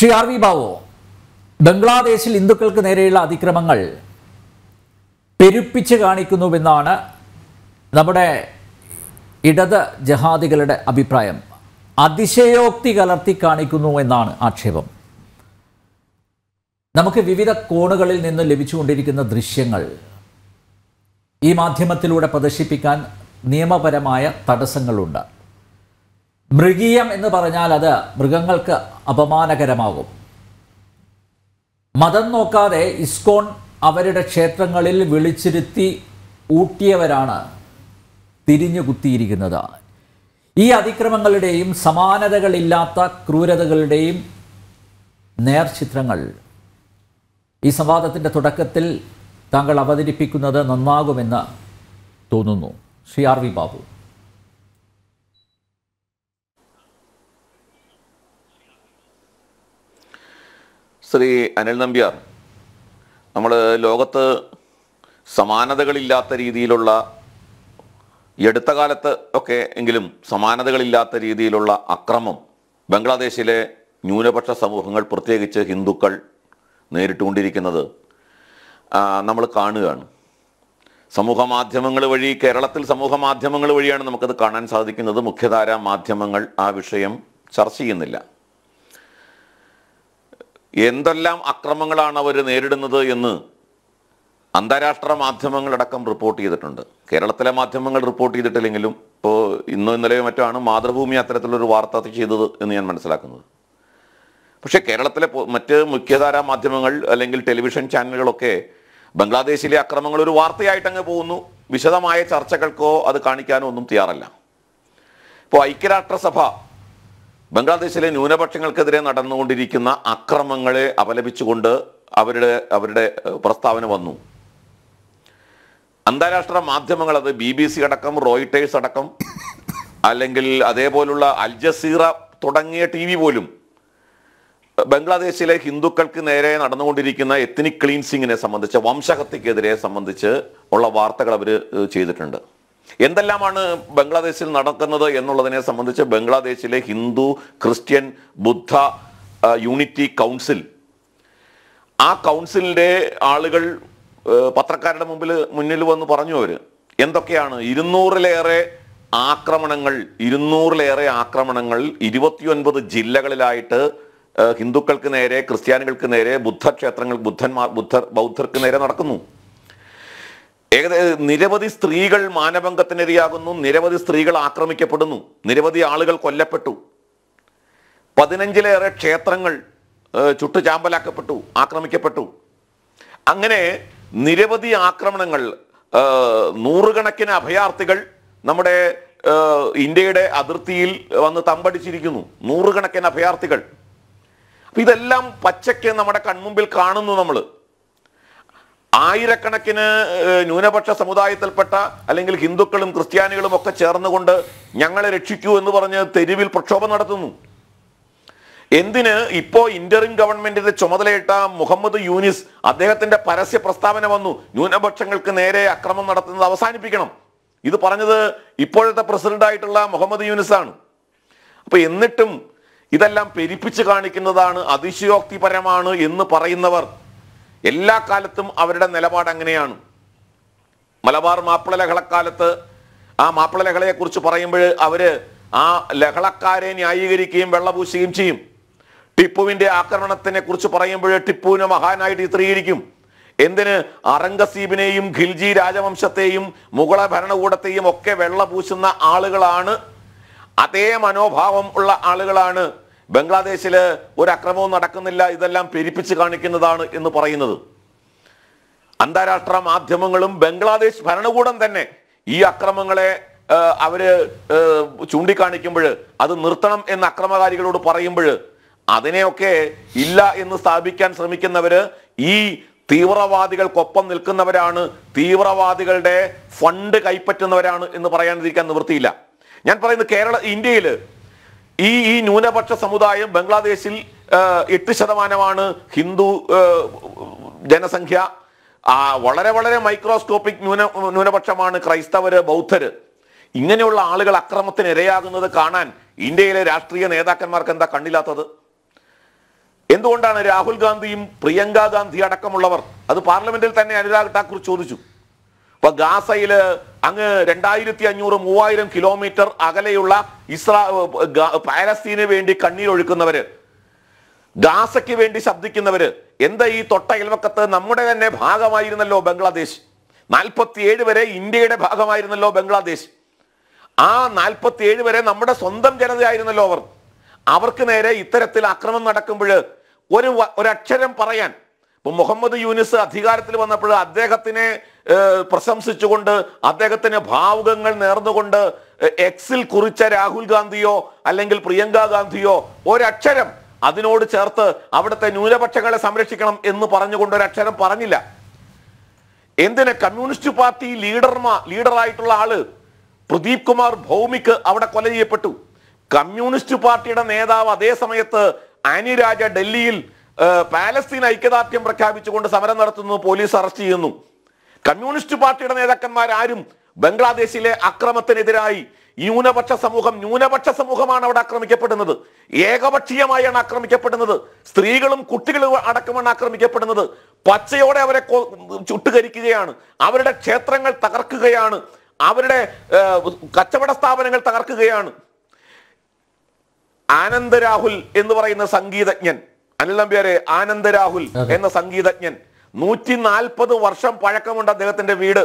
Shri R V Bavu ബംഗ്ലാദേശിൽ ഹിന്ദുക്കൾക്ക് നേരെയുള്ള അതിക്രമങ്ങൾ പെരുപ്പിച്ച് കാണിക്കുന്നുവെന്നാണ് നമ്മുടെ ഇടത് ജഹാദികളുടെ അഭിപ്രായം അതിശയോക്തി കലർത്തി കാണിക്കുന്നു എന്നാണ് ആക്ഷേപം നമുക്ക് വിവിധ കോണുകളിൽ നിന്ന് ലഭിച്ചുകൊണ്ടിരിക്കുന്ന ദൃശ്യങ്ങൾ ഈ മാധ്യമത്തിലൂടെ പ്രദർശിപ്പിക്കാൻ നിയമപരമായ തടസ്സങ്ങളുണ്ട് മൃഗീയം എന്ന് പറഞ്ഞാൽ അത് മൃഗങ്ങൾക്ക് അപമാനകരമാകും മതം നോക്കാതെ ഇസ്കോൺ അവരുടെ ക്ഷേത്രങ്ങളിൽ വിളിച്ചിരുത്തി ഊട്ടിയവരാണ് തിരിഞ്ഞു കുത്തിയിരിക്കുന്നത് ഈ അതിക്രമങ്ങളുടെയും സമാനതകളില്ലാത്ത ക്രൂരതകളുടെയും നേർചിത്രങ്ങൾ ഈ സംവാദത്തിൻ്റെ തുടക്കത്തിൽ താങ്കൾ അവതരിപ്പിക്കുന്നത് നന്നാകുമെന്ന് തോന്നുന്നു ശ്രീ ആർ വി ബാബു ശ്രീ അനിൽ നമ്പ്യാർ നമ്മൾ ലോകത്ത് സമാനതകളില്ലാത്ത രീതിയിലുള്ള ഈ അടുത്ത കാലത്ത് ഒക്കെ എങ്കിലും സമാനതകളില്ലാത്ത രീതിയിലുള്ള അക്രമം ബംഗ്ലാദേശിലെ ന്യൂനപക്ഷ സമൂഹങ്ങൾ പ്രത്യേകിച്ച് ഹിന്ദുക്കൾ നേരിട്ടുകൊണ്ടിരിക്കുന്നത് നമ്മൾ കാണുകയാണ് സമൂഹ മാധ്യമങ്ങൾ വഴി കേരളത്തിൽ സമൂഹ മാധ്യമങ്ങൾ വഴിയാണ് നമുക്കത് കാണാൻ സാധിക്കുന്നത് മുഖ്യധാരാ മാധ്യമങ്ങൾ ആ വിഷയം ചർച്ച ചെയ്യുന്നില്ല എന്തെല്ലാം അക്രമങ്ങളാണ് അവർ നേരിടുന്നത് എന്ന് അന്താരാഷ്ട്ര മാധ്യമങ്ങളടക്കം റിപ്പോർട്ട് ചെയ്തിട്ടുണ്ട് കേരളത്തിലെ മാധ്യമങ്ങൾ റിപ്പോർട്ട് ചെയ്തിട്ടില്ലെങ്കിലും ഇപ്പോൾ ഇന്നോ ഇന്നലെയോ മറ്റോ ആണ് മാതൃഭൂമി അത്തരത്തിലൊരു വാർത്ത ചെയ്തത് എന്ന് ഞാൻ മനസ്സിലാക്കുന്നത് പക്ഷേ കേരളത്തിലെ മറ്റ് മുഖ്യധാരാ മാധ്യമങ്ങൾ അല്ലെങ്കിൽ ടെലിവിഷൻ ചാനലുകളൊക്കെ ബംഗ്ലാദേശിലെ അക്രമങ്ങൾ ഒരു വാർത്തയായിട്ടങ്ങ് പോകുന്നു വിശദമായ ചർച്ചകൾക്കോ അത് കാണിക്കാനോ ഒന്നും തയ്യാറല്ല ഇപ്പോൾ ഐക്യരാഷ്ട്രസഭ ബംഗ്ലാദേശിലെ ന്യൂനപക്ഷങ്ങൾക്കെതിരെ നടന്നുകൊണ്ടിരിക്കുന്ന അക്രമങ്ങളെ അപലപിച്ചുകൊണ്ട് അവരുടെ അവരുടെ പ്രസ്താവന വന്നു അന്താരാഷ്ട്ര മാധ്യമങ്ങൾ അത് ബി ബി സി അടക്കം റോയിട്ടേഴ്സ് അടക്കം അല്ലെങ്കിൽ അതേപോലുള്ള അൽ ജസീറ തുടങ്ങിയ ടി വി പോലും ബംഗ്ലാദേശിലെ ഹിന്ദുക്കൾക്ക് നേരെ നടന്നുകൊണ്ടിരിക്കുന്ന എത്നിക് ക്ലീൻസിങ്ങിനെ സംബന്ധിച്ച് വംശഹത്യക്കെതിരെ സംബന്ധിച്ച് ഉള്ള വാർത്തകൾ അവർ ചെയ്തിട്ടുണ്ട് എന്തെല്ലാമാണ് ബംഗ്ലാദേശിൽ നടക്കുന്നത് എന്നുള്ളതിനെ സംബന്ധിച്ച് ബംഗ്ലാദേശിലെ Hindu Christian Buddha unity council ആ കൗൺസിലിൻ്റെ ആളുകൾ പത്രക്കാരുടെ മുമ്പിൽ മുന്നിൽ വന്ന് പറഞ്ഞു അവർ എന്തൊക്കെയാണ് ഇരുന്നൂറിലേറെ ആക്രമണങ്ങൾ ഇരുന്നൂറിലേറെ ആക്രമണങ്ങൾ ഇരുപത്തിയൊൻപത് ജില്ലകളിലായിട്ട് ഹിന്ദുക്കൾക്ക് നേരെ ക്രിസ്ത്യാനികൾക്ക് നേരെ ബുദ്ധ ബുദ്ധന്മാർ ബുദ്ധർ ബൗദ്ധർക്ക് നേരെ നടക്കുന്നു ഏകദേശം നിരവധി സ്ത്രീകൾ മാനഭംഗത്തിനിരയാകുന്നു നിരവധി സ്ത്രീകൾ ആക്രമിക്കപ്പെടുന്നു നിരവധി ആളുകൾ കൊല്ലപ്പെട്ടു പതിനഞ്ചിലേറെ ക്ഷേത്രങ്ങൾ ചുട്ടുചാമ്പലാക്കപ്പെട്ടു ആക്രമിക്കപ്പെട്ടു അങ്ങനെ നിരവധി ആക്രമണങ്ങൾ നൂറുകണക്കിന് അഭയാർത്ഥികൾ നമ്മുടെ ഇന്ത്യയുടെ അതിർത്തിയിൽ വന്ന് തമ്പടിച്ചിരിക്കുന്നു നൂറുകണക്കിന് അഭയാർത്ഥികൾ അപ്പം ഇതെല്ലാം പച്ചയ്ക്ക് നമ്മുടെ കൺമുമ്പിൽ കാണുന്നു നമ്മൾ ആയിരക്കണക്കിന് ന്യൂനപക്ഷ സമുദായത്തിൽപ്പെട്ട അല്ലെങ്കിൽ ഹിന്ദുക്കളും ക്രിസ്ത്യാനികളും ഒക്കെ ചേർന്നുകൊണ്ട് ഞങ്ങളെ രക്ഷിക്കൂ എന്ന് പറഞ്ഞ് തെരുവിൽ പ്രക്ഷോഭം നടത്തുന്നു എന്തിന് ഇപ്പോ ഇന്ററിം ഗവൺമെന്റിന്റെ ചുമതലയിട്ട മുഹമ്മദ് യൂനിസ് അദ്ദേഹത്തിന്റെ പരസ്യ പ്രസ്താവന വന്നു ന്യൂനപക്ഷങ്ങൾക്ക് നേരെ അക്രമം നടത്തുന്നത് അവസാനിപ്പിക്കണം ഇത് പറഞ്ഞത് ഇപ്പോഴത്തെ പ്രസിഡന്റായിട്ടുള്ള മുഹമ്മദ് യൂനിസ് ആണ് അപ്പൊ എന്നിട്ടും ഇതെല്ലാം പെരിപ്പിച്ച് കാണിക്കുന്നതാണ് അതിശയോക്തിപരമാണ് എന്ന് പറയുന്നവർ എല്ലാ കാലത്തും അവരുടെ നിലപാട് അങ്ങനെയാണ് മലബാർ മാപ്പിള ലഹളക്കാലത്ത് ആ മാപ്പിള ലഹളയെക്കുറിച്ച് പറയുമ്പോൾ അവർ ആ ലഹളക്കാരെ ന്യായീകരിക്കുകയും വെള്ളപൂശുകയും ചെയ്യും ടിപ്പുവിൻ്റെ ആക്രമണത്തിനെ കുറിച്ച് പറയുമ്പോൾ ടിപ്പുവിനെ മഹാനായിട്ട് ചിത്രീകരിക്കും എന്തിന് അറംഗസീബിനെയും ഖിൽജി രാജവംശത്തെയും മുഗള ഭരണകൂടത്തെയും ഒക്കെ വെള്ളപൂശുന്ന ആളുകളാണ് അതേ മനോഭാവം ഉള്ള ആളുകളാണ് ബംഗ്ലാദേശിൽ ഒരു അക്രമവും നടക്കുന്നില്ല ഇതെല്ലാം പെരിപ്പിച്ച് കാണിക്കുന്നതാണ് എന്ന് പറയുന്നത് അന്താരാഷ്ട്ര മാധ്യമങ്ങളും ബംഗ്ലാദേശ് ഭരണകൂടം തന്നെ ഈ അക്രമങ്ങളെ അവര് ചൂണ്ടിക്കാണിക്കുമ്പോൾ അത് നിർത്തണം എന്ന് അക്രമകാരികളോട് പറയുമ്പോൾ അതിനെയൊക്കെ ഇല്ല എന്ന് സ്ഥാപിക്കാൻ ശ്രമിക്കുന്നവര് ഈ തീവ്രവാദികൾക്കൊപ്പം നിൽക്കുന്നവരാണ് തീവ്രവാദികളുടെ ഫണ്ട് കൈപ്പറ്റുന്നവരാണ് എന്ന് പറയാതിരിക്കാൻ നിവൃത്തിയില്ല ഞാൻ പറയുന്നത് കേരള ഇന്ത്യയിൽ ഈ ഈ ന്യൂനപക്ഷ സമുദായം ബംഗ്ലാദേശിൽ എട്ട് ശതമാനമാണ് ഹിന്ദു ജനസംഖ്യ ആ വളരെ വളരെ മൈക്രോസ്കോപ്പിക് ന്യൂന ന്യൂനപക്ഷമാണ് ക്രൈസ്തവര് ബൗദ്ധര് ഇങ്ങനെയുള്ള ആളുകൾ അക്രമത്തിന് ഇരയാകുന്നത് കാണാൻ ഇന്ത്യയിലെ രാഷ്ട്രീയ നേതാക്കന്മാർക്ക് എന്താ കണ്ണില്ലാത്തത് എന്തുകൊണ്ടാണ് രാഹുൽ ഗാന്ധിയും പ്രിയങ്ക ഗാന്ധി അടക്കമുള്ളവർ അത് പാർലമെന്റിൽ തന്നെ അനുരാഗ് ഠാക്കൂർ ചോദിച്ചു അപ്പൊ ഗാസയില് അങ്ങ് രണ്ടായിരത്തി അഞ്ഞൂറ് മൂവായിരം കിലോമീറ്റർ അകലെയുള്ള ഇസ്രാ പാലസ്തീന് വേണ്ടി കണ്ണീരൊഴുക്കുന്നവര് ഗാസയ്ക്ക് വേണ്ടി ശബ്ദിക്കുന്നവര് എന്താ ഈ തൊട്ട അയൽവക്കത്ത് നമ്മുടെ തന്നെ ഭാഗമായിരുന്നല്ലോ ബംഗ്ലാദേശ് നാൽപ്പത്തിയേഴ് വരെ ഇന്ത്യയുടെ ഭാഗമായിരുന്നല്ലോ ബംഗ്ലാദേശ് ആ നാൽപ്പത്തിയേഴ് വരെ നമ്മുടെ സ്വന്തം ജനതയായിരുന്നല്ലോ അവർ അവർക്ക് നേരെ ഇത്തരത്തിൽ അക്രമം നടക്കുമ്പോൾ ഒരു ഒരക്ഷരം പറയാൻ ഇപ്പൊ മുഹമ്മദ് യൂനിസ് അധികാരത്തിൽ വന്നപ്പോൾ അദ്ദേഹത്തിനെ പ്രശംസിച്ചുകൊണ്ട് അദ്ദേഹത്തിന് ഭാവുകങ്ങൾ നേർന്നുകൊണ്ട് എക്സിൽ കുറിച്ച രാഹുൽ ഗാന്ധിയോ അല്ലെങ്കിൽ പ്രിയങ്ക ഗാന്ധിയോ ഒരക്ഷരം അതിനോട് ചേർത്ത് അവിടുത്തെ ന്യൂനപക്ഷങ്ങളെ സംരക്ഷിക്കണം എന്ന് പറഞ്ഞുകൊണ്ട് ഒരക്ഷരം പറഞ്ഞില്ല എന്തിന് കമ്മ്യൂണിസ്റ്റ് പാർട്ടി ലീഡർമാ ലീഡറായിട്ടുള്ള ആള് പ്രദീപ് കുമാർ ഭൗമിക്ക് അവിടെ കൊല ചെയ്യപ്പെട്ടു കമ്മ്യൂണിസ്റ്റ് പാർട്ടിയുടെ നേതാവ് അതേ സമയത്ത് ആനി ഡൽഹിയിൽ പാലസ്തീൻ ഐക്യദാർഢ്യം പ്രഖ്യാപിച്ചുകൊണ്ട് സമരം നടത്തുന്നു പോലീസ് അറസ്റ്റ് ചെയ്യുന്നു കമ്മ്യൂണിസ്റ്റ് പാർട്ടിയുടെ നേതാക്കന്മാരാരും ബംഗ്ലാദേശിലെ അക്രമത്തിനെതിരായി ന്യൂനപക്ഷ സമൂഹം ന്യൂനപക്ഷ സമൂഹമാണ് അവിടെ ആക്രമിക്കപ്പെടുന്നത് ഏകപക്ഷീയമായാണ് ആക്രമിക്കപ്പെടുന്നത് സ്ത്രീകളും കുട്ടികളും അടക്കമാണ് ആക്രമിക്കപ്പെടുന്നത് പച്ചയോടെ അവരെ ചുട്ടുകരിക്കുകയാണ് അവരുടെ ക്ഷേത്രങ്ങൾ തകർക്കുകയാണ് അവരുടെ കച്ചവട സ്ഥാപനങ്ങൾ തകർക്കുകയാണ് ആനന്ദ രാഹുൽ എന്ന് പറയുന്ന സംഗീതജ്ഞൻ അനിൽ നമ്പ്യാരെ ആനന്ദ രാഹുൽ എന്ന സംഗീതജ്ഞൻ നൂറ്റി നാൽപ്പത് വർഷം പഴക്കമുണ്ട് അദ്ദേഹത്തിന്റെ വീട്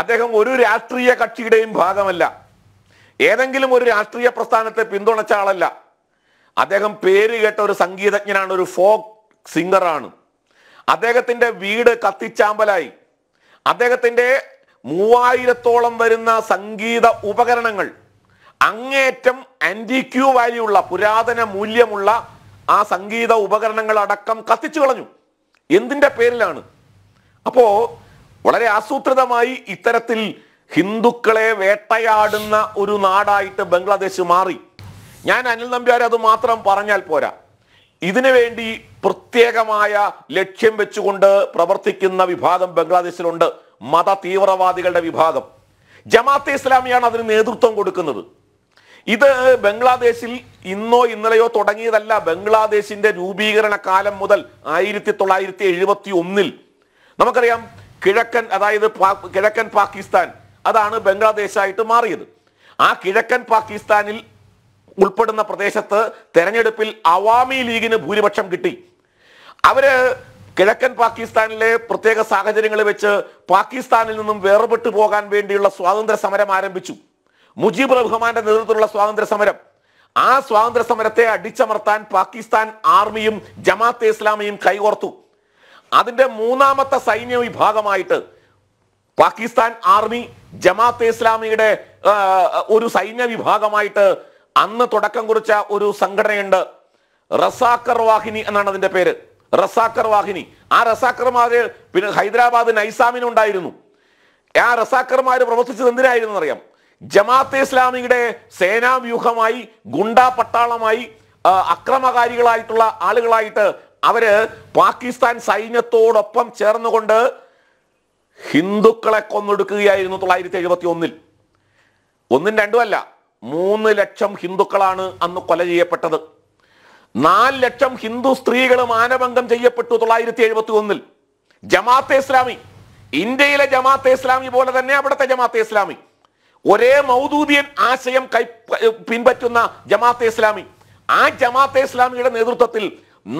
അദ്ദേഹം ഒരു രാഷ്ട്രീയ കക്ഷിയുടെയും ഭാഗമല്ല ഏതെങ്കിലും ഒരു രാഷ്ട്രീയ പ്രസ്ഥാനത്തെ പിന്തുണച്ച ആളല്ല അദ്ദേഹം പേര് കേട്ട ഒരു സംഗീതജ്ഞനാണ് ഒരു ഫോക്ക് സിംഗറാണ് അദ്ദേഹത്തിന്റെ വീട് കത്തിച്ചാമ്പലായി അദ്ദേഹത്തിന്റെ മൂവായിരത്തോളം വരുന്ന സംഗീത ഉപകരണങ്ങൾ അങ്ങേറ്റം ആന്റിക്യൂ ഉള്ള പുരാതന മൂല്യമുള്ള ആ സംഗീത ഉപകരണങ്ങൾ അടക്കം കത്തിച്ചു കളഞ്ഞു എന്തിൻ്റെ പേരിലാണ് അപ്പോൾ വളരെ ആസൂത്രിതമായി ഇത്തരത്തിൽ ഹിന്ദുക്കളെ വേട്ടയാടുന്ന ഒരു നാടായിട്ട് ബംഗ്ലാദേശ് മാറി ഞാൻ അനിൽ നമ്പ്യാർ അത് മാത്രം പറഞ്ഞാൽ പോരാ ഇതിനു വേണ്ടി പ്രത്യേകമായ ലക്ഷ്യം വെച്ചുകൊണ്ട് പ്രവർത്തിക്കുന്ന വിഭാഗം ബംഗ്ലാദേശിലുണ്ട് മത തീവ്രവാദികളുടെ വിഭാഗം ജമാഅത്തെ ഇസ്ലാമിയാണ് അതിന് നേതൃത്വം കൊടുക്കുന്നത് ഇത് ബംഗ്ലാദേശിൽ ഇന്നോ ഇന്നലെയോ തുടങ്ങിയതല്ല ബംഗ്ലാദേശിന്റെ രൂപീകരണ കാലം മുതൽ ആയിരത്തി തൊള്ളായിരത്തി എഴുപത്തി ഒന്നിൽ നമുക്കറിയാം കിഴക്കൻ അതായത് കിഴക്കൻ പാകിസ്ഥാൻ അതാണ് ബംഗ്ലാദേശായിട്ട് മാറിയത് ആ കിഴക്കൻ പാകിസ്ഥാനിൽ ഉൾപ്പെടുന്ന പ്രദേശത്ത് തെരഞ്ഞെടുപ്പിൽ അവാമി ലീഗിന് ഭൂരിപക്ഷം കിട്ടി അവര് കിഴക്കൻ പാകിസ്ഥാനിലെ പ്രത്യേക സാഹചര്യങ്ങൾ വെച്ച് പാകിസ്ഥാനിൽ നിന്നും വേർപെട്ടു പോകാൻ വേണ്ടിയുള്ള സ്വാതന്ത്ര്യ സമരം ആരംഭിച്ചു മുജീബ് റഹ്മാന്റെ നേതൃത്വത്തിലുള്ള സ്വാതന്ത്ര്യ സമരം ആ സ്വാതന്ത്ര്യ സമരത്തെ അടിച്ചമർത്താൻ പാകിസ്ഥാൻ ആർമിയും ജമാഅത്തെ ഇസ്ലാമിയും കൈകോർത്തു അതിന്റെ മൂന്നാമത്തെ സൈന്യ വിഭാഗമായിട്ട് പാകിസ്ഥാൻ ആർമി ജമാഅത്തെ ഇസ്ലാമിയുടെ ഒരു സൈന്യ വിഭാഗമായിട്ട് അന്ന് തുടക്കം കുറിച്ച ഒരു സംഘടനയുണ്ട് റസാക്കർ വാഹിനി എന്നാണ് അതിന്റെ പേര് റസാക്കർ വാഹിനി ആ റസാക്കർമാര് പിന്നെ ഹൈദരാബാദ് നൈസാമിനുണ്ടായിരുന്നു ആ റസാക്കർമാർ പ്രവർത്തിച്ചത് എന്തിനായിരുന്നു എന്നറിയാം ജമാഅത്തെ ഇസ്ലാമിയുടെ സേനാ വ്യൂഹമായി ഗുണ്ടാ പട്ടാളമായി അക്രമകാരികളായിട്ടുള്ള ആളുകളായിട്ട് അവര് പാകിസ്ഥാൻ സൈന്യത്തോടൊപ്പം ചേർന്നുകൊണ്ട് ഹിന്ദുക്കളെ കൊന്നൊടുക്കുകയായിരുന്നു തൊള്ളായിരത്തി എഴുപത്തി ഒന്നിൽ ഒന്നും രണ്ടുമല്ല മൂന്ന് ലക്ഷം ഹിന്ദുക്കളാണ് അന്ന് കൊല ചെയ്യപ്പെട്ടത് നാല് ലക്ഷം ഹിന്ദു സ്ത്രീകൾ മാനഭംഗം ചെയ്യപ്പെട്ടു തൊള്ളായിരത്തി എഴുപത്തി ഒന്നിൽ ജമാഅത്തെ ഇസ്ലാമി ഇന്ത്യയിലെ ജമാഅത്തെ ഇസ്ലാമി പോലെ തന്നെ അവിടുത്തെ ജമാഅത്തെ ഇസ്ലാമി ഒരേ മൗദൂദിയൻ ആശയം കൈ പിൻപറ്റുന്ന ജമാഅത്തെ ഇസ്ലാമി ആ ജമാഅത്തെ ഇസ്ലാമിയുടെ നേതൃത്വത്തിൽ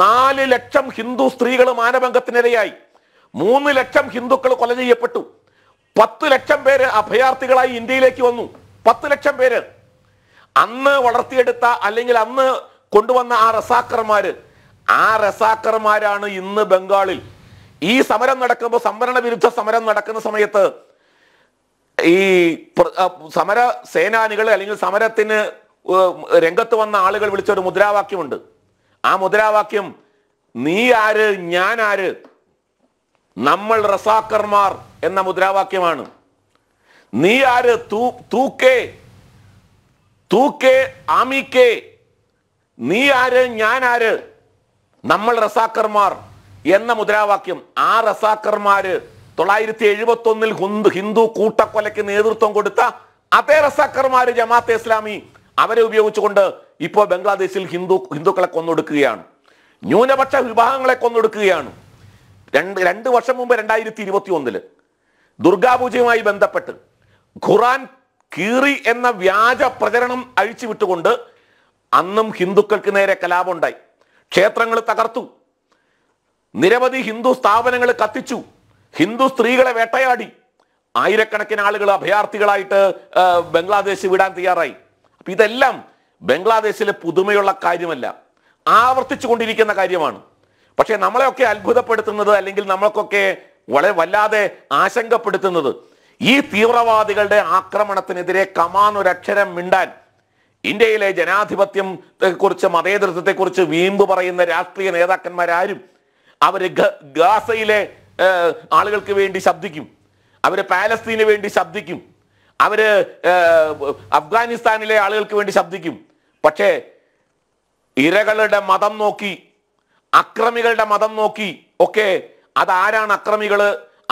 നാല് ലക്ഷം ഹിന്ദു സ്ത്രീകൾ മാനഭംഗത്തിനിരയായി മൂന്ന് ലക്ഷം ഹിന്ദുക്കൾ കൊല ചെയ്യപ്പെട്ടു പത്ത് ലക്ഷം പേര് അഭയാർത്ഥികളായി ഇന്ത്യയിലേക്ക് വന്നു പത്ത് ലക്ഷം പേര് അന്ന് വളർത്തിയെടുത്ത അല്ലെങ്കിൽ അന്ന് കൊണ്ടുവന്ന ആ റസാക്കർമാര് ആ റസാക്കർമാരാണ് ഇന്ന് ബംഗാളിൽ ഈ സമരം നടക്കുമ്പോൾ സംവരണ വിരുദ്ധ സമരം നടക്കുന്ന സമയത്ത് ഈ സമര സേനാനികൾ അല്ലെങ്കിൽ സമരത്തിന് രംഗത്ത് വന്ന ആളുകൾ വിളിച്ച ഒരു മുദ്രാവാക്യമുണ്ട് ആ മുദ്രാവാക്യം നീ ആര് ഞാൻ ആര് നമ്മൾ റസാക്കർമാർ എന്ന മുദ്രാവാക്യമാണ് നീ ആര് തൂ തൂക്കേ തൂക്കേ ആമിക്കേ നീ ആര് ഞാൻ ആര് നമ്മൾ റസാക്കർമാർ എന്ന മുദ്രാവാക്യം ആ റസാക്കർമാര് തൊള്ളായിരത്തി എഴുപത്തി ഒന്നിൽ ഹിന്ദു ഹിന്ദു കൂട്ടക്കൊലയ്ക്ക് നേതൃത്വം കൊടുത്ത അതേ റസാക്കർമാര് ജമാഅത്തെ ഇസ്ലാമി അവരെ ഉപയോഗിച്ചുകൊണ്ട് ഇപ്പോൾ ബംഗ്ലാദേശിൽ ഹിന്ദു ഹിന്ദുക്കളെ കൊന്നൊടുക്കുകയാണ് ന്യൂനപക്ഷ വിഭാഗങ്ങളെ കൊന്നൊടുക്കുകയാണ് രണ്ട് രണ്ട് വർഷം മുമ്പ് രണ്ടായിരത്തി ഇരുപത്തി ഒന്നില് ദുർഗാപൂജയുമായി ബന്ധപ്പെട്ട് ഖുറാൻ കീറി എന്ന വ്യാജ പ്രചരണം അഴിച്ചു വിട്ടുകൊണ്ട് അന്നും ഹിന്ദുക്കൾക്ക് നേരെ കലാപമുണ്ടായി ക്ഷേത്രങ്ങൾ തകർത്തു നിരവധി ഹിന്ദു സ്ഥാപനങ്ങൾ കത്തിച്ചു ഹിന്ദു സ്ത്രീകളെ വേട്ടയാടി ആയിരക്കണക്കിന് ആളുകൾ അഭയാർത്ഥികളായിട്ട് ബംഗ്ലാദേശ് വിടാൻ തയ്യാറായി അപ്പൊ ഇതെല്ലാം ബംഗ്ലാദേശിലെ പുതുമയുള്ള കാര്യമല്ല ആവർത്തിച്ചു കൊണ്ടിരിക്കുന്ന കാര്യമാണ് പക്ഷേ നമ്മളെയൊക്കെ അത്ഭുതപ്പെടുത്തുന്നത് അല്ലെങ്കിൽ നമ്മൾക്കൊക്കെ വളരെ വല്ലാതെ ആശങ്കപ്പെടുത്തുന്നത് ഈ തീവ്രവാദികളുടെ ആക്രമണത്തിനെതിരെ കമാൻ ഒരു അക്ഷരം മിണ്ടാൻ ഇന്ത്യയിലെ ജനാധിപത്യം കുറിച്ച് മതേതൃത്വത്തെക്കുറിച്ച് വീമ്പ് പറയുന്ന രാഷ്ട്രീയ നേതാക്കന്മാരാരും അവര് ഗാസയിലെ ആളുകൾക്ക് വേണ്ടി ശബ്ദിക്കും അവർ പാലസ്തീന് വേണ്ടി ശബ്ദിക്കും അവർ അഫ്ഗാനിസ്ഥാനിലെ ആളുകൾക്ക് വേണ്ടി ശബ്ദിക്കും പക്ഷേ ഇരകളുടെ മതം നോക്കി അക്രമികളുടെ മതം നോക്കി ഒക്കെ അതാരാണ് അക്രമികൾ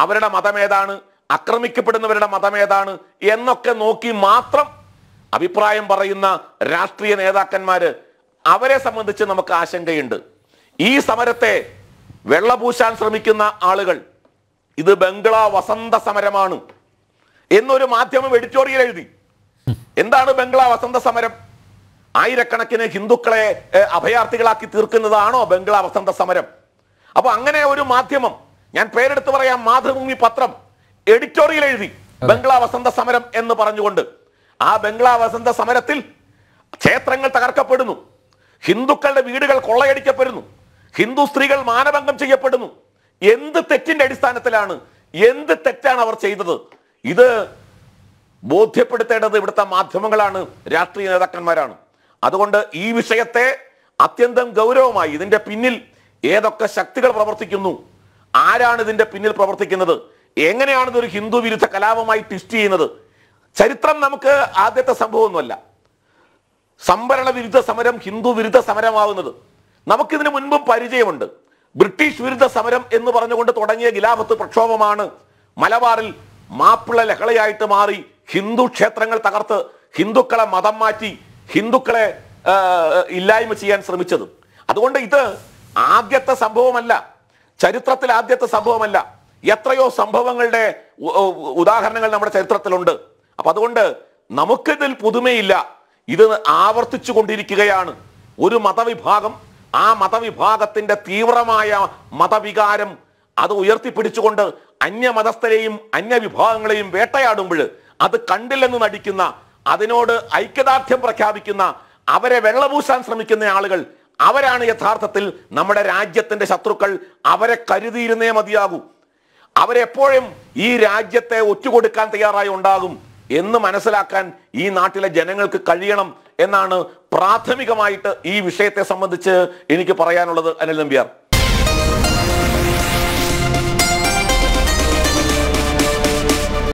അവരുടെ മതം ഏതാണ് മതമേതാണ് മതം ഏതാണ് എന്നൊക്കെ നോക്കി മാത്രം അഭിപ്രായം പറയുന്ന രാഷ്ട്രീയ നേതാക്കന്മാർ അവരെ സംബന്ധിച്ച് നമുക്ക് ആശങ്കയുണ്ട് ഈ സമരത്തെ വെള്ളപൂശാൻ ശ്രമിക്കുന്ന ആളുകൾ ഇത് ബംഗ്ല വസന്ത സമരമാണ് എന്നൊരു മാധ്യമം എഡിറ്റോറിയൽ എഴുതി എന്താണ് ബംഗ്ല വസന്ത സമരം ആയിരക്കണക്കിന് ഹിന്ദുക്കളെ അഭയാർത്ഥികളാക്കി തീർക്കുന്നതാണോ ബംഗ്ല വസന്ത സമരം അപ്പൊ അങ്ങനെ ഒരു മാധ്യമം ഞാൻ പേരെടുത്ത് പറയാം മാതൃഭൂമി പത്രം എഡിറ്റോറിയൽ എഴുതി ബംഗ്ല വസന്ത സമരം എന്ന് പറഞ്ഞുകൊണ്ട് ആ ബംഗ്ല വസന്ത സമരത്തിൽ ക്ഷേത്രങ്ങൾ തകർക്കപ്പെടുന്നു ഹിന്ദുക്കളുടെ വീടുകൾ കൊള്ളയടിക്കപ്പെടുന്നു ഹിന്ദു സ്ത്രീകൾ മാനഭംഗം ചെയ്യപ്പെടുന്നു എന്ത് തെറ്റിന്റെ അടിസ്ഥാനത്തിലാണ് എന്ത് തെറ്റാണ് അവർ ചെയ്തത് ഇത് ബോധ്യപ്പെടുത്തേണ്ടത് ഇവിടുത്തെ മാധ്യമങ്ങളാണ് രാഷ്ട്രീയ നേതാക്കന്മാരാണ് അതുകൊണ്ട് ഈ വിഷയത്തെ അത്യന്തം ഗൗരവമായി ഇതിന്റെ പിന്നിൽ ഏതൊക്കെ ശക്തികൾ പ്രവർത്തിക്കുന്നു ആരാണ് ഇതിന്റെ പിന്നിൽ പ്രവർത്തിക്കുന്നത് എങ്ങനെയാണ് ഇതൊരു ഹിന്ദു വിരുദ്ധ കലാപമായി ട്വിസ്റ്റ് ചെയ്യുന്നത് ചരിത്രം നമുക്ക് ആദ്യത്തെ സംഭവമൊന്നുമല്ല സംവരണ വിരുദ്ധ സമരം ഹിന്ദു വിരുദ്ധ സമരമാവുന്നത് നമുക്കിതിന് മുൻപും പരിചയമുണ്ട് ബ്രിട്ടീഷ് വിരുദ്ധ സമരം എന്ന് പറഞ്ഞുകൊണ്ട് തുടങ്ങിയ ഗിലാഫത്ത് പ്രക്ഷോഭമാണ് മലബാറിൽ മാപ്പിള ലഹളയായിട്ട് മാറി ഹിന്ദു ക്ഷേത്രങ്ങൾ തകർത്ത് ഹിന്ദുക്കളെ മതം മാറ്റി ഹിന്ദുക്കളെ ഇല്ലായ്മ ചെയ്യാൻ ശ്രമിച്ചത് അതുകൊണ്ട് ഇത് ആദ്യത്തെ സംഭവമല്ല ചരിത്രത്തിൽ ആദ്യത്തെ സംഭവമല്ല എത്രയോ സംഭവങ്ങളുടെ ഉദാഹരണങ്ങൾ നമ്മുടെ ചരിത്രത്തിലുണ്ട് അപ്പൊ അതുകൊണ്ട് നമുക്കിതിൽ പുതുമയില്ല ഇത് ആവർത്തിച്ചു കൊണ്ടിരിക്കുകയാണ് ഒരു മതവിഭാഗം ആ മതവിഭാഗത്തിന്റെ തീവ്രമായ മതവികാരം അത് ഉയർത്തിപ്പിടിച്ചുകൊണ്ട് അന്യമതസ്ഥരെയും അന്യവിഭാഗങ്ങളെയും വേട്ടയാടുമ്പോൾ അത് കണ്ടില്ലെന്ന് നടിക്കുന്ന അതിനോട് ഐക്യദാർഢ്യം പ്രഖ്യാപിക്കുന്ന അവരെ വെള്ളപൂശാൻ ശ്രമിക്കുന്ന ആളുകൾ അവരാണ് യഥാർത്ഥത്തിൽ നമ്മുടെ രാജ്യത്തിന്റെ ശത്രുക്കൾ അവരെ കരുതിയിരുന്നേ മതിയാകൂ അവരെപ്പോഴും ഈ രാജ്യത്തെ ഒറ്റുകൊടുക്കാൻ തയ്യാറായി ഉണ്ടാകും എന്ന് മനസ്സിലാക്കാൻ ഈ നാട്ടിലെ ജനങ്ങൾക്ക് കഴിയണം എന്നാണ് പ്രാഥമികമായിട്ട് ഈ വിഷയത്തെ സംബന്ധിച്ച് എനിക്ക് പറയാനുള്ളത് അനിൽ നമ്പ്യാർ